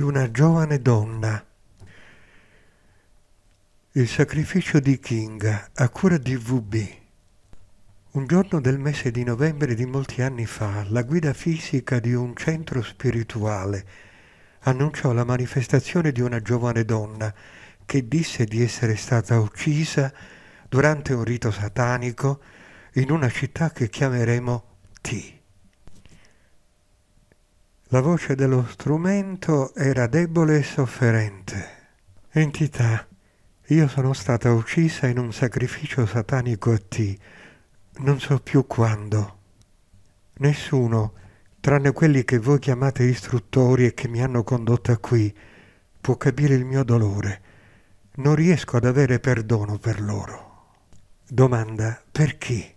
di una giovane donna. Il sacrificio di King a cura di VB. Un giorno del mese di novembre di molti anni fa, la guida fisica di un centro spirituale annunciò la manifestazione di una giovane donna che disse di essere stata uccisa durante un rito satanico in una città che chiameremo T. La voce dello strumento era debole e sofferente. Entità, io sono stata uccisa in un sacrificio satanico a te, non so più quando. Nessuno, tranne quelli che voi chiamate istruttori e che mi hanno condotta qui, può capire il mio dolore. Non riesco ad avere perdono per loro. Domanda, perché?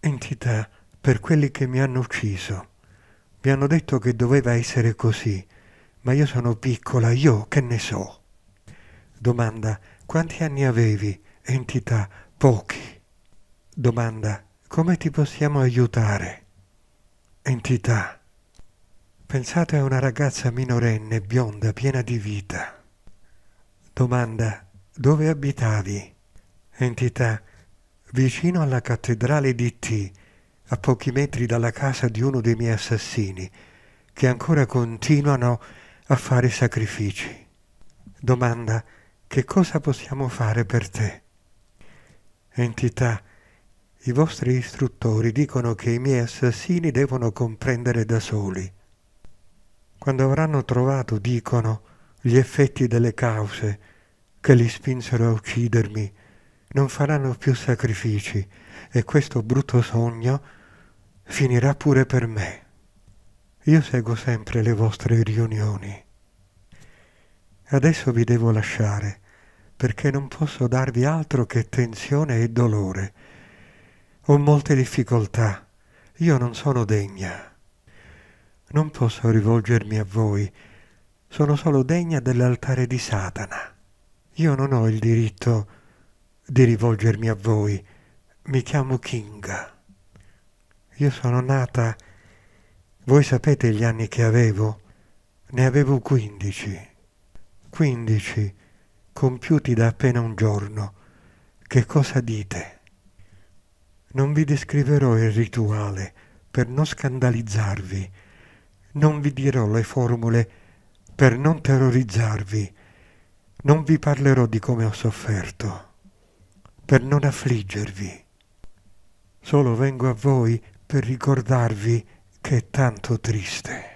Entità, per quelli che mi hanno ucciso. Mi hanno detto che doveva essere così, ma io sono piccola, io che ne so. Domanda, quanti anni avevi? Entità, pochi. Domanda, come ti possiamo aiutare? Entità. Pensate a una ragazza minorenne, bionda, piena di vita. Domanda, dove abitavi? Entità, vicino alla cattedrale di T a pochi metri dalla casa di uno dei miei assassini, che ancora continuano a fare sacrifici. Domanda che cosa possiamo fare per te? Entità, i vostri istruttori dicono che i miei assassini devono comprendere da soli. Quando avranno trovato, dicono, gli effetti delle cause che li spinsero a uccidermi, non faranno più sacrifici e questo brutto sogno finirà pure per me. Io seguo sempre le vostre riunioni. Adesso vi devo lasciare, perché non posso darvi altro che tensione e dolore. Ho molte difficoltà, io non sono degna. Non posso rivolgermi a voi, sono solo degna dell'altare di Satana. Io non ho il diritto di rivolgermi a voi. Mi chiamo Kinga. Io sono nata... Voi sapete gli anni che avevo? Ne avevo 15. 15 compiuti da appena un giorno. Che cosa dite? Non vi descriverò il rituale per non scandalizzarvi, non vi dirò le formule per non terrorizzarvi, non vi parlerò di come ho sofferto per non affliggervi. Solo vengo a voi per ricordarvi che è tanto triste.